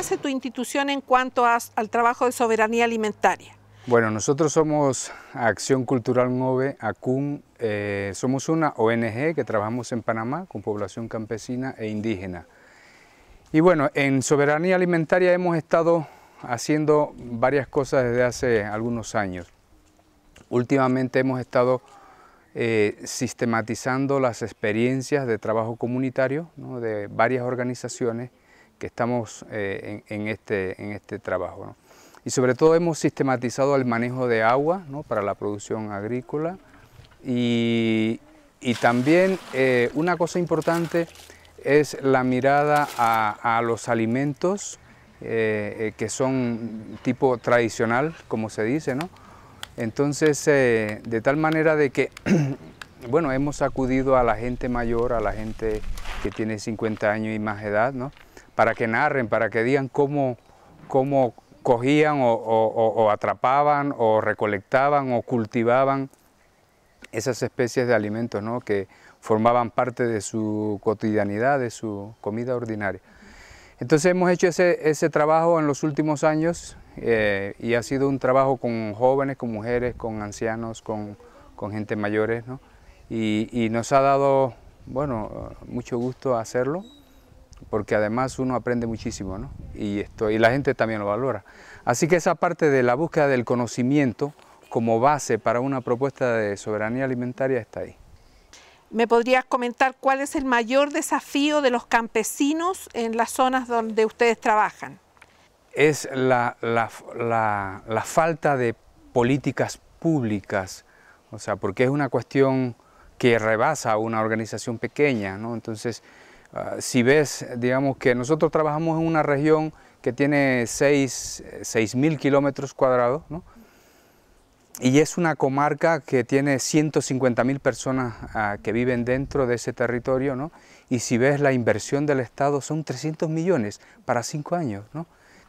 ¿Qué hace tu institución en cuanto al trabajo de soberanía alimentaria? Bueno, nosotros somos Acción Cultural Move, ACUM, eh, somos una ONG que trabajamos en Panamá con población campesina e indígena. Y bueno, en soberanía alimentaria hemos estado haciendo varias cosas desde hace algunos años. Últimamente hemos estado eh, sistematizando las experiencias de trabajo comunitario de varias organizaciones que estamos eh, en, este, en, este, trabajo. Y sobre todo hemos sistematizado el manejo de agua para la producción agrícola y, también eh, una cosa importante es la mirada a, los alimentos eh, que son tipo tradicional, como se dice, ¿no? Entonces, de tal manera de que bueno, hemos acudido a la gente mayor, a la gente que tiene 50 años y más edad, ¿no? para que narren, para que digan cómo, cogían o, atrapaban o recolectaban o cultivaban esas especies de alimentos ¿no? que formaban parte de su cotidianidad, de su comida ordinaria. Entonces hemos hecho ese, trabajo en los últimos años eh, y ha sido un trabajo con jóvenes, con mujeres, con ancianos, con, gente mayores y, y nos ha dado bueno, mucho gusto hacerlo porque además uno aprende muchísimo, ¿no? Y, esto, y la gente también lo valora. Así que esa parte de la búsqueda del conocimiento como base para una propuesta de soberanía alimentaria está ahí. ¿Me podrías comentar cuál es el mayor desafío de los campesinos en las zonas donde ustedes trabajan? Es la, la falta de políticas públicas, o sea, porque es una cuestión que rebasa a una organización pequeña, ¿no? Entonces, Ah, si ves, digamos que nosotros trabajamos en una región que tiene 6.000 kilómetros cuadrados, y es una comarca que tiene 150.000 personas ah, que viven dentro de ese territorio, y si ves la inversión del Estado son 300 millones para cinco años.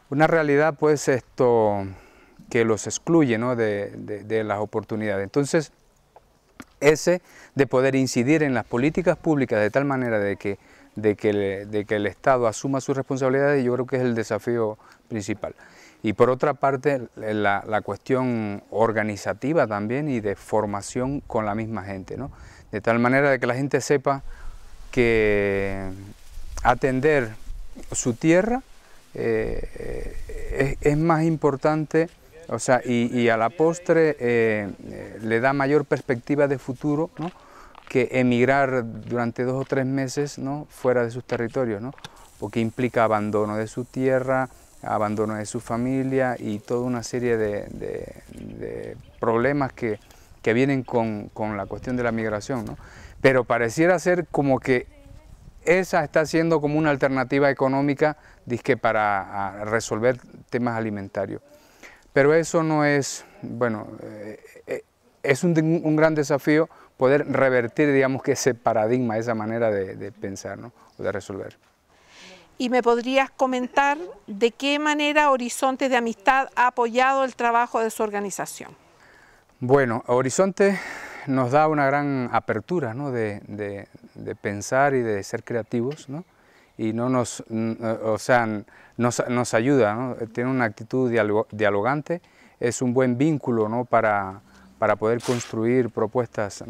Una realidad pues esto que los excluye de las oportunidades. Entonces, ese de poder incidir en las políticas públicas de tal manera de que de que, el, Estado asuma sus responsabilidades yo creo que es el desafío principal. Y por otra parte, la, cuestión organizativa también y de formación con la misma gente, ¿no? de tal manera de que la gente sepa que atender su tierra eh, es, más importante o sea, y, a la postre eh, eh, le da mayor perspectiva de futuro que emigrar durante dos o tres meses ¿no? fuera de sus territorios, ¿no? porque implica abandono de su tierra, abandono de su familia y toda una serie de, problemas que, vienen con, la cuestión de la migración. Pero pareciera ser como que esa está siendo como una alternativa económica disque para resolver temas alimentarios. Pero eso no es, bueno, eh, eh, es un, gran desafío poder revertir, digamos, que ese paradigma, esa manera de, de pensar ¿no? o de resolver. ¿Y me podrías comentar de qué manera Horizonte de Amistad ha apoyado el trabajo de su organización? Bueno, Horizonte nos da una gran apertura ¿no? de, pensar y de ser creativos, ¿no? y no nos, mm, o sea, nos, nos ayuda, ¿no? tiene una actitud dialogante, es un buen vínculo ¿no? para, para poder construir propuestas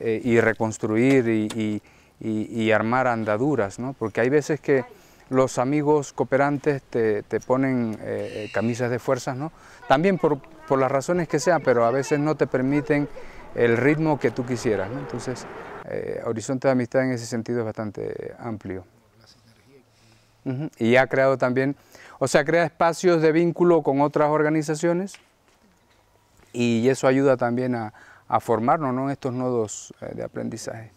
eh, y reconstruir y, y, armar andaduras, ¿no? porque hay veces que los amigos cooperantes te, te ponen eh, eh, camisas de fuerzas, ¿no? también por, las razones que sean, pero a veces no te permiten el ritmo que tú quisieras. Entonces, Horizonte de Amistad en ese sentido es bastante amplio. Y ha creado también, o sea, crea espacios de vínculo con otras organizaciones y eso ayuda también a, formarnos en estos nodos eh, de aprendizaje.